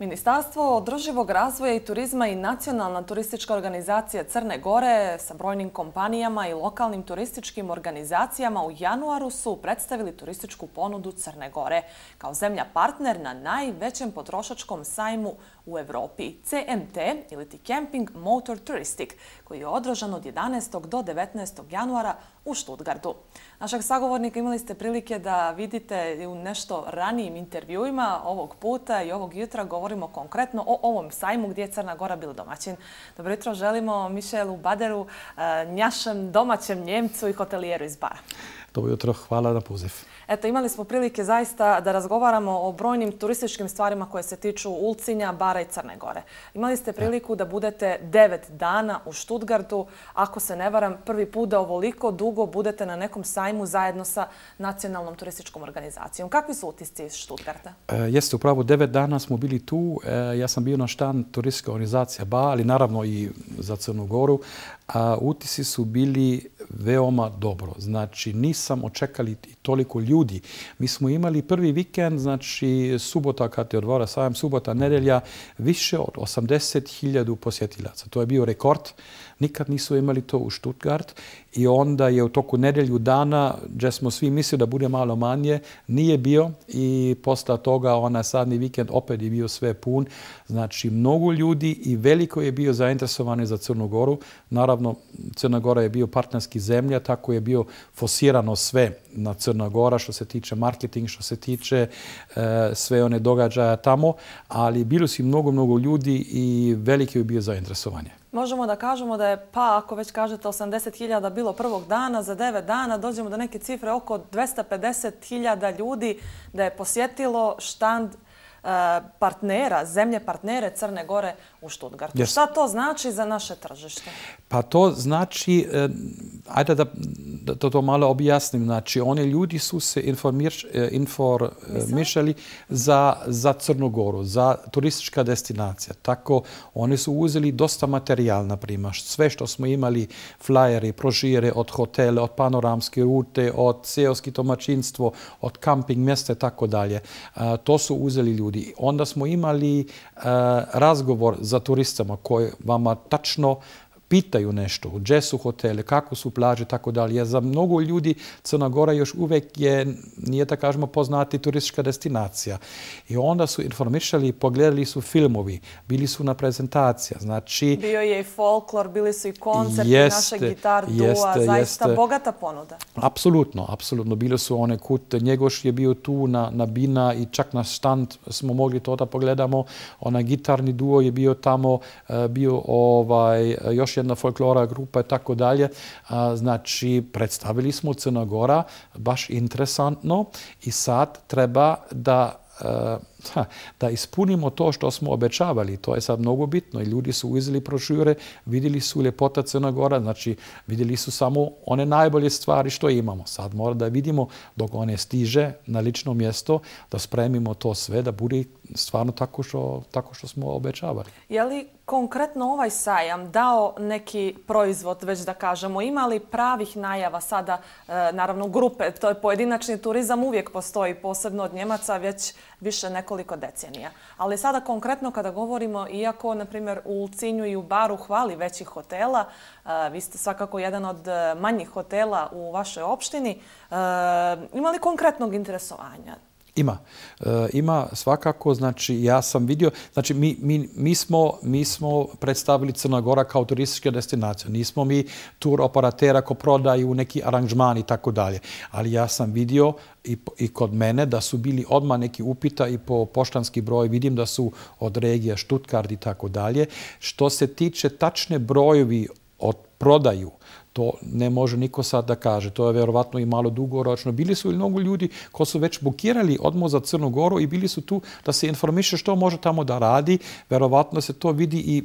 Ministarstvo održivog razvoja i turizma i Nacionalna turistička organizacija Crne Gore sa brojnim kompanijama i lokalnim turističkim organizacijama u januaru su predstavili turističku ponudu Crne Gore kao zemlja partner na najvećem potrošačkom sajmu u Evropi, CMT ili ti Camping Motor Touristic, koji je održan od 11. do 19. januara u Študgardu. Našeg sagovornika imali ste prilike da vidite u nešto ranijim intervjuima ovog puta i ovog jutra govorimo konkretno o ovom sajmu gdje je Crna Gora bil domaćin. Dobro jutro, želimo Mišelu Baderu, eh, njašem domaćem Njemcu i hotelijeru iz Bara. Dobro jutro, hvala na poziv. Eto, imali smo prilike zaista da razgovaramo o brojnim turističkim stvarima koje se tiču Ulcinja, Bara i Crne Gore. Imali ste priliku da budete devet dana u Štutgardu. Ako se ne varam, prvi put da ovoliko dugo budete na nekom sajmu zajedno sa nacionalnom turističkom organizacijom. Kakvi su utisci iz Štutgarda? E, jeste, upravo devet dana smo bili tu. E, ja sam bio na štan turistička organizacija Ba, ali naravno i za Crnu Goru. Utisci su bili veoma dobro. Znači, nisam očekali toliko ljudi. Mi smo imali prvi vikend, znači subota, kad je odvora sajam subota, nedelja, više od 80.000 posjetilaca. To je bio rekord nikad nisu imali to u Stuttgart i onda je u toku nedelju dana, gdje smo svi mislili da bude malo manje, nije bio i posla toga onaj sadni vikend opet je bio sve pun. Znači, mnogo ljudi i veliko je bio zainteresovani za Crnu Goru. Naravno, Crna Gora je bio partnerski zemlja, tako je bio fosirano sve na Crna Gora što se tiče marketing, što se tiče e, sve one događaja tamo, ali bilo si mnogo, mnogo ljudi i veliki je bio zainteresovanje. Možemo da kažemo da je, pa ako već kažete 80.000 bilo prvog dana, za 9 dana dođemo do neke cifre oko 250.000 ljudi da je posjetilo štand Crna E, partnera, zemlje partnere Crne Gore u Študgartu. Yes. Šta to znači za naše tržište? Pa to znači, e, ajde da, da to, to malo objasnim, znači oni ljudi su se informirali e, za, za Crnu Goru, za turistička destinacija. Tako oni su uzeli dosta materijal, na primjer, sve što smo imali, flajere, prožire od hotele, od panoramske rute, od seoski tomačinstvo, od kamping mjesta i tako dalje. To su uzeli ljudi ljudi. Onda smo imali eh, razgovor za turistama koji vama tačno pitaju nešto, gdje su hotele, kako su plaže, tako dalje. Za mnogo ljudi Crna Gora još uvek je, nije da kažemo, poznati turistička destinacija. I onda su informišali, pogledali su filmovi, bili su na prezentacija. Znači, Bio je i folklor, bili su i koncerti, jeste, naša gitar, dua, jeste, zaista jeste. bogata ponuda. Apsolutno, apsolutno. Bili su one kute, Njegoš je bio tu na, na Bina i čak na štand smo mogli to da pogledamo. Ona gitarni duo je bio tamo, e, bio ovaj, još jedna folklora grupa i tako dalje. Znači, predstavili smo Crnogora baš interesantno i sad treba da... E, da ispunimo to što smo obećavali. To je sad mnogo bitno. Ljudi su uizeli prošure, vidjeli su ljepota Crnogora, znači vidjeli su samo one najbolje stvari što imamo. Sad mora da vidimo dok one stiže na lično mjesto, da spremimo to sve, da bude stvarno tako što smo obećavali. Je li konkretno ovaj sajam dao neki proizvod, već da kažemo, ima li pravih najava sada, e, naravno grupe, to je pojedinačni turizam uvijek postoji, posebno od Njemaca, već više neko nekoliko decenija. Ali sada konkretno kada govorimo, iako na primjer u Ulcinju i u Baru hvali većih hotela, e, vi ste svakako jedan od e, manjih hotela u vašoj opštini, e, imali konkretnog interesovanja? Ima. E, ima svakako, znači ja sam vidio, znači mi, mi, mi, smo, mi smo predstavili Crna Gora kao turistička destinacija. Nismo mi tur operatera ko prodaju u neki aranžman i tako dalje. Ali ja sam vidio i, i kod mene da su bili odma neki upita i po poštanski broj vidim da su od regija Štutkard i tako dalje. Što se tiče tačne brojevi od prodaju. To ne može niko sad da kaže. To je verovatno i malo dugoročno. Bili su i mnogo ljudi ko su već bukirali odmo za Crnu Goru i bili su tu da se informiše što može tamo da radi. Verovatno se to vidi i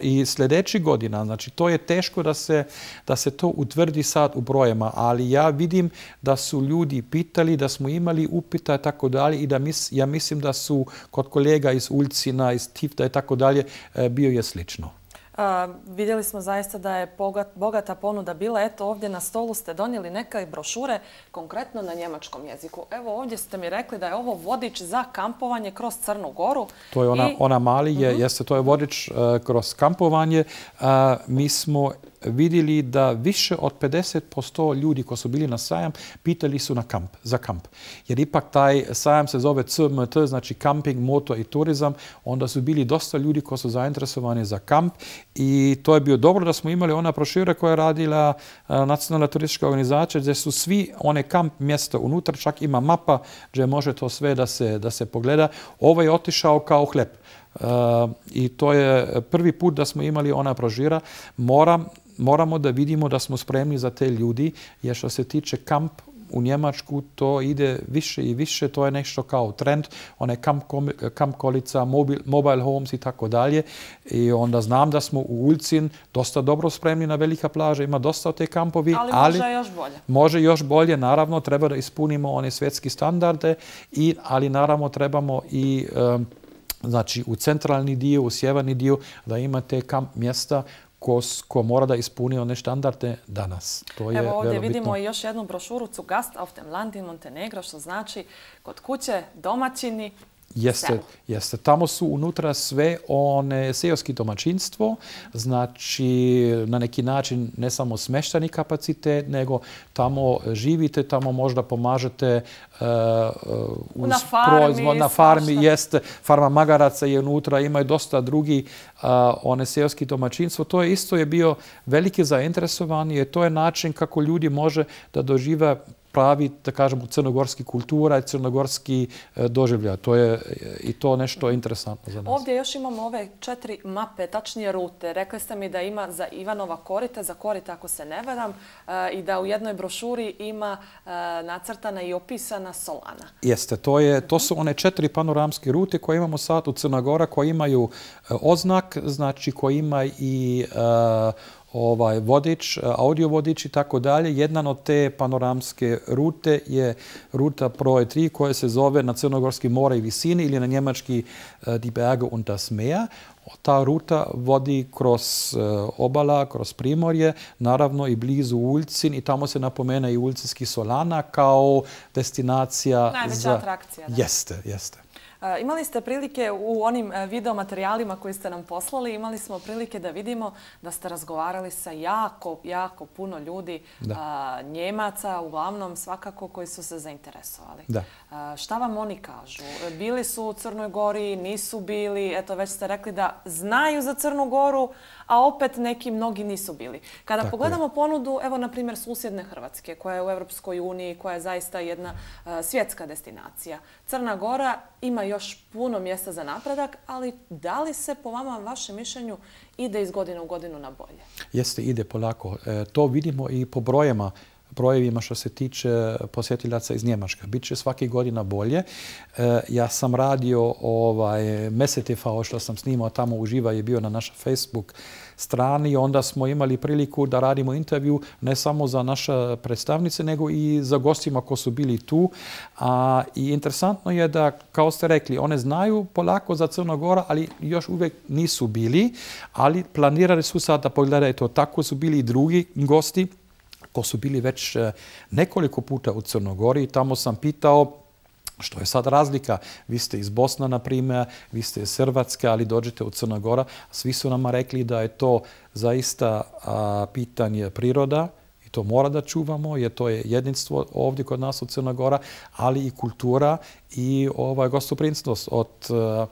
i sljedeći godina. Znači, to je teško da se, da se to utvrdi sad u brojema, ali ja vidim da su ljudi pitali, da smo imali upita i tako dalje i da mis, ja mislim da su kod kolega iz Ulcina, iz Tifta i tako dalje, e, bio je slično. Vidjeli smo zaista da je bogata ponuda bila. Eto, ovdje na stolu ste donijeli neke brošure, konkretno na njemačkom jeziku. Evo, ovdje ste mi rekli da je ovo vodič za kampovanje kroz Crnu Goru. To je ona mali, mhm. jeste, to je vodič e, kroz kampovanje. E, mi smo videli, da više od 50% ljudi ko su bili na sajam, pitali su na kamp, za kamp. Jer ipak taj sajam se zove CMT, znači camping, moto i turizam. Onda su bili dosta ljudi ko su zainteresovani za kamp i to je bio dobro da smo imali ona prošira koja je radila eh, nacionalna turistička organizacija, gdje su svi one kamp mjesta unutar, čak ima mapa gdje može to sve da se, da se pogleda. Ovo je otišao kao hleb. Uh, I to je prvi put da smo imali ona prožira. Moram moramo da vidimo da smo spremni za te ljudi, jer što se tiče kamp u Njemačku, to ide više i više, to je nešto kao trend, one kamp, kamp kolica, mobil, mobile homes i tako dalje. I onda znam da smo u Ulcin dosta dobro spremni na velika plaža, ima dosta te kampovi. Ali, može još bolje. Može još bolje, naravno, treba da ispunimo one svjetski standarde, i, ali naravno trebamo i... znači u centralni dio, u sjeverni dio, da imate kamp mjesta ko, ko mora da ispuni one štandarde danas. To je Evo ovdje vidimo bitno. još jednu brošuru Cugast auf dem Land in Montenegro, što znači kod kuće domaćini Jeste, jeste. Tamo su unutra sve one seoski domaćinstvo, znači na neki način ne samo smeštani kapacitet, nego tamo živite, tamo možda pomažete uh, uz na farmi, na jeste, farma magaraca je unutra, imaju dosta drugi one seoski domaćinstvo. To je isto je bio velike zainteresovan to je način kako ljudi može da doživa pravi, da kažemo, crnogorski kultura i crnogorski e, doživlja. To je i to nešto interesantno za nas. Ovdje još imamo ove četiri mape, tačnije rute. Rekli ste mi da ima za Ivanova korita, za korita ako se ne varam, e, i da u jednoj brošuri ima e, nacrtana i opisana solana. Jeste, to su one četiri panoramske rute koje imamo sad u Crnogora, koje imaju oznak, znači koje imaju i Ovaj, vodič, e, audio vodič i tako dalje. Jedna od te panoramske rute je ruta Proje 3 koja se zove na Crnogorski more i visini ili na njemački e, Die Berge und das Meer. Ta ruta vodi kroz e, obala, kroz primorje, naravno i blizu Uljcin i tamo se napomena i Uljcinski solana kao destinacija. Najveća atrakcija. Jeste, jeste. Imali ste prilike u onim e, videomaterijalima koji ste nam poslali, imali smo prilike da vidimo da ste razgovarali sa jako, jako puno ljudi, da. njemaca uglavnom svakako koji su se zainteresovali. Šta vam oni kažu? Bili su u Crnoj Gori, nisu bili, eto već ste rekli da znaju za Crnu Goru, a opet neki mnogi nisu bili. Kada pogledamo ponudu, evo na primjer susjedne Hrvatske koja je u Evropskoj uniji, koja je zaista jedna svjetska destinacija, Crna Gora ima još puno mjesta za napredak, ali da li se po vama, vašem mišljenju, ide iz godine u godinu na bolje? Jeste, ide polako. E, to vidimo i po brojama projevima što se tiče posjetiljaca iz Njemačka. Biće svaki godina bolje. E, ja sam radio ovaj, mesetifao što sam snimao tamo uživa je bio na naša Facebook strani. Onda smo imali priliku da radimo intervju ne samo za naše predstavnice, nego i za gostima ko su bili tu. A, I interesantno je da, kao ste rekli, one znaju polako za Crnogora, ali još uvek nisu bili. Ali planirali su sad da pogledaju to. Tako su bili i drugi gosti ko su bili već e, nekoliko puta u Crnogori i tamo sam pitao Što je sad razlika? Vi ste iz Bosna, na primjer, vi ste iz Srvatske, ali dođete u Crnogora. Svi su nama rekli da je to zaista pitanje priroda i to mora da čuvamo, jer to je jedinstvo ovdje kod nas u Crnogora, ali i kultura i ovaj, gostoprinstvost od e,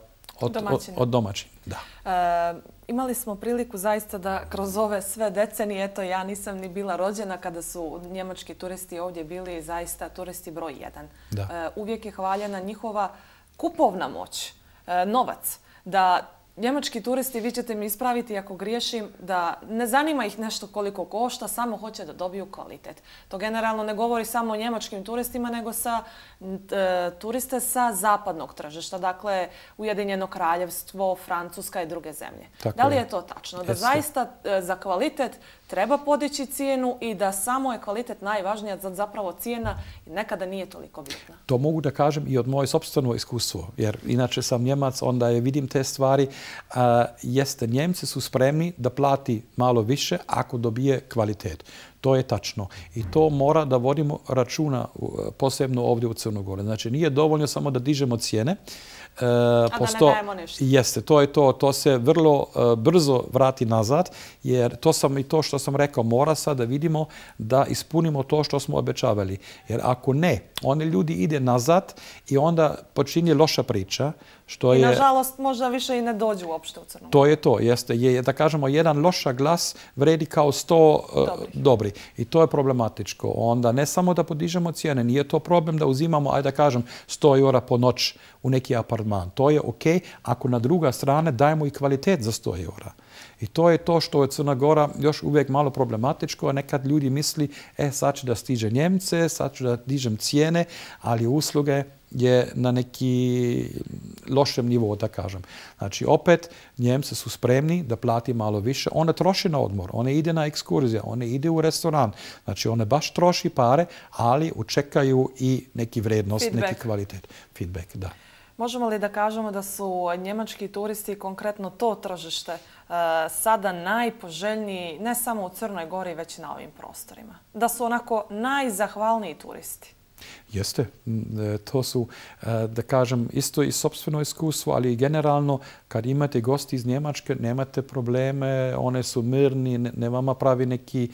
Od domaćina. E, Imali smo priliku zaista da kroz ove sve decenije, eto ja nisam ni bila rođena kada su njemački turisti ovdje bili zaista turisti broj jedan. E, uvijek je hvaljena njihova kupovna moć, e, novac, da njemački turisti, vi ćete mi ispraviti ako griješim, da ne zanima ih nešto koliko košta, samo hoće da dobiju kvalitet. To generalno ne govori samo o njemačkim turistima, nego sa e, turiste sa zapadnog tražešta, dakle Ujedinjeno kraljevstvo, Francuska i druge zemlje. da li je to tačno? Da zaista e, za kvalitet treba podići cijenu i da samo je kvalitet najvažnija za zapravo cijena nekada nije toliko bitna. To mogu da kažem i od moje sobstveno iskustvo, jer inače sam njemac, onda je vidim te stvari jeste Njemci su spremni da plati malo više ako dobije kvalitet. To je tačno. I to mora da vodimo računa posebno ovdje u Crnogore. Znači, nije dovoljno samo da dižemo cijene. E, A da ne dajemo ništa. Jeste, to je to. To se vrlo e, brzo vrati nazad, jer to sam i to što sam rekao, mora sad da vidimo da ispunimo to što smo obećavali. Jer ako ne, one ljudi ide nazad i onda počinje loša priča, Što je... I, nažalost, možda više i ne dođu uopšte u Crnu To je to, jeste. Je, da kažemo, jedan loša glas vredi kao sto uh, e, dobri. I to je problematičko. Onda ne samo da podižemo cijene, nije to problem da uzimamo, aj da kažem, sto eura po noć u neki apartman. To je ok ako na druga strane dajemo i kvalitet za sto eura. I to je to što je Crna Gora još uvijek malo problematičko, a nekad ljudi misli, e, sad ću da stiže Njemce, sad ću da dižem cijene, ali usluge je na neki lošem nivou, da kažem. Znači, opet, Njemci su spremni da plati malo više. One troši na odmor, one ide na ekskurzija, one ide u restoran. Znači, one baš troši pare, ali učekaju i neki vrednost, Feedback. neki kvalitet. Feedback, da. Možemo li da kažemo da su njemački turisti konkretno to tržište eh, sada najpoželjniji ne samo u Crnoj gori, već i na ovim prostorima? Da su onako najzahvalniji turisti? Jeste, e, to su, e, da kažem, isto i sobstveno iskustvo, ali i generalno, kad imate gosti iz Njemačke, nemate probleme, one su mirni, ne vama pravi neki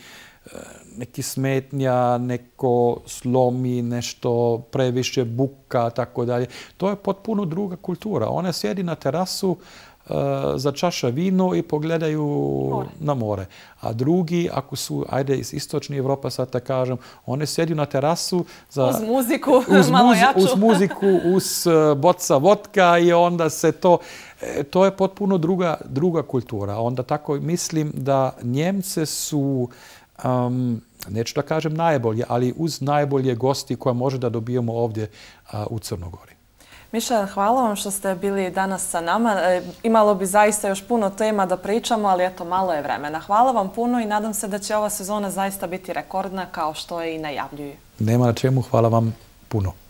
e, neki smetnja, neko slomi, nešto previše buka, tako dalje. To je potpuno druga kultura. Ona sjedi na terasu, E, za čaša vino i pogledaju na more. A drugi, ako su ajde, iz istočne Evropa, sad da kažem, one sedju na terasu za, uz muziku, uz malo jaču. Uz muziku, uz e, boca vodka i onda se to... E, to je potpuno druga, druga kultura. Onda tako mislim da Njemce su, um, neću da kažem najbolje, ali uz najbolje gosti koje može da dobijemo ovdje uh, u Crnogori. Mišel, hvala vam što ste bili danas sa nama. E, imalo bi zaista još puno tema da pričamo, ali eto, malo je vremena. Hvala vam puno i nadam se da će ova sezona zaista biti rekordna kao što je i najavljuju. Nema na čemu, hvala vam puno.